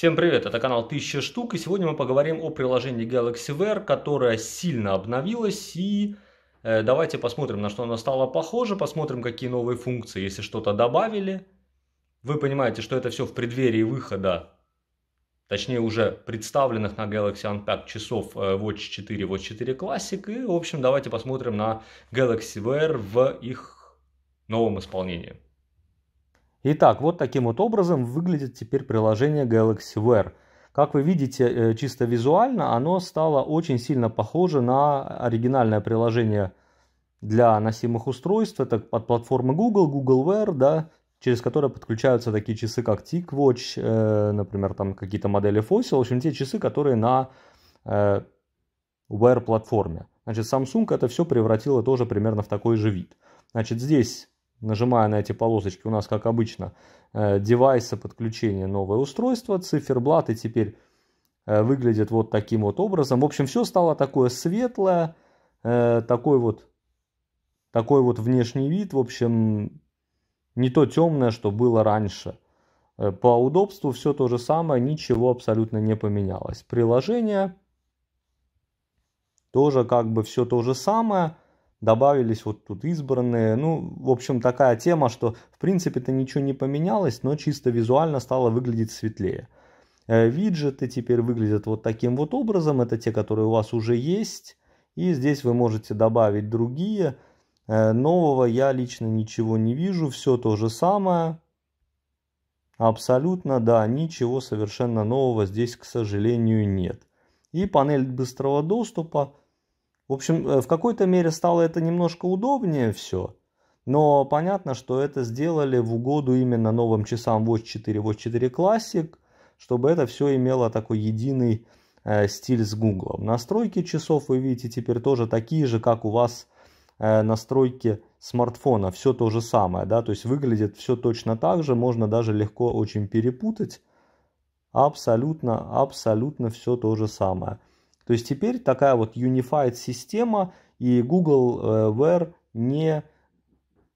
Всем привет, это канал 1000 штук, и сегодня мы поговорим о приложении Galaxy Wear, которое сильно обновилось, и э, давайте посмотрим, на что оно стало похоже, посмотрим, какие новые функции, если что-то добавили. Вы понимаете, что это все в преддверии выхода, точнее уже представленных на Galaxy Unpacked часов э, Watch 4, Watch 4 Classic, и в общем давайте посмотрим на Galaxy Wear в их новом исполнении. Итак, вот таким вот образом выглядит теперь приложение Galaxy Wear. Как вы видите, э, чисто визуально оно стало очень сильно похоже на оригинальное приложение для носимых устройств. Это от платформы Google, Google Wear, да, через которое подключаются такие часы, как TicWatch, э, например, там какие-то модели Fossil, в общем, те часы, которые на э, Wear платформе. Значит, Samsung это все превратило тоже примерно в такой же вид. Значит, здесь нажимая на эти полосочки, у нас, как обычно, э, девайса подключения новое устройство, циферблаты теперь э, выглядят вот таким вот образом. В общем, все стало такое светлое, э, такой вот, такой вот внешний вид, в общем, не то темное, что было раньше. По удобству все то же самое, ничего абсолютно не поменялось. Приложение тоже как бы все то же самое – добавились вот тут избранные. Ну, в общем, такая тема, что в принципе-то ничего не поменялось, но чисто визуально стало выглядеть светлее. Э, виджеты теперь выглядят вот таким вот образом. Это те, которые у вас уже есть. И здесь вы можете добавить другие. Э, нового я лично ничего не вижу. Все то же самое. Абсолютно, да, ничего совершенно нового здесь, к сожалению, нет. И панель быстрого доступа в общем, э, в какой-то мере стало это немножко удобнее все, но понятно, что это сделали в угоду именно новым часам Watch 4, Watch 4 Classic, чтобы это все имело такой единый э, стиль с Google. Настройки часов вы видите теперь тоже такие же, как у вас э, настройки смартфона. Все то же самое, да, то есть выглядит все точно так же, можно даже легко очень перепутать. Абсолютно, абсолютно все то же самое. То есть теперь такая вот unified система и Google э, Wear не,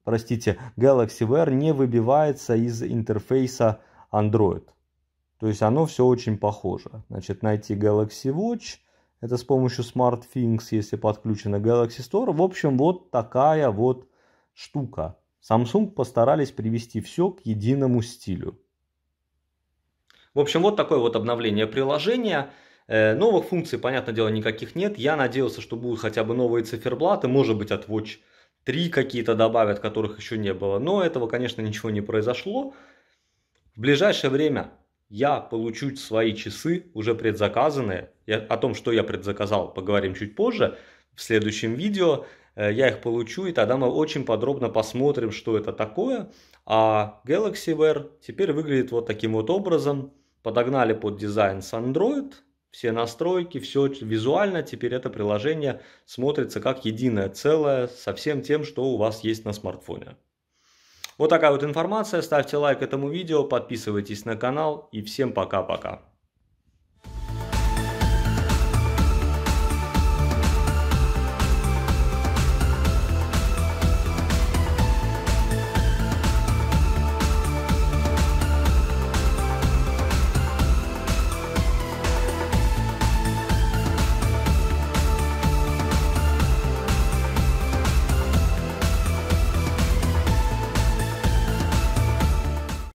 простите, Galaxy Wear не выбивается из интерфейса Android. То есть оно все очень похоже. Значит, найти Galaxy Watch, это с помощью SmartThings, если подключено Galaxy Store. В общем, вот такая вот штука. Samsung постарались привести все к единому стилю. В общем, вот такое вот обновление приложения. Э, новых функций, понятное дело, никаких нет. Я надеялся, что будут хотя бы новые циферблаты, может быть, от Watch 3 какие-то добавят, которых еще не было. Но этого, конечно, ничего не произошло. В ближайшее время я получу свои часы, уже предзаказанные. Я, о том, что я предзаказал, поговорим чуть позже, в следующем видео. Э, я их получу, и тогда мы очень подробно посмотрим, что это такое. А Galaxy Wear теперь выглядит вот таким вот образом. Подогнали под дизайн с Android – все настройки, все визуально. Теперь это приложение смотрится как единое целое со всем тем, что у вас есть на смартфоне. Вот такая вот информация. Ставьте лайк этому видео, подписывайтесь на канал и всем пока-пока.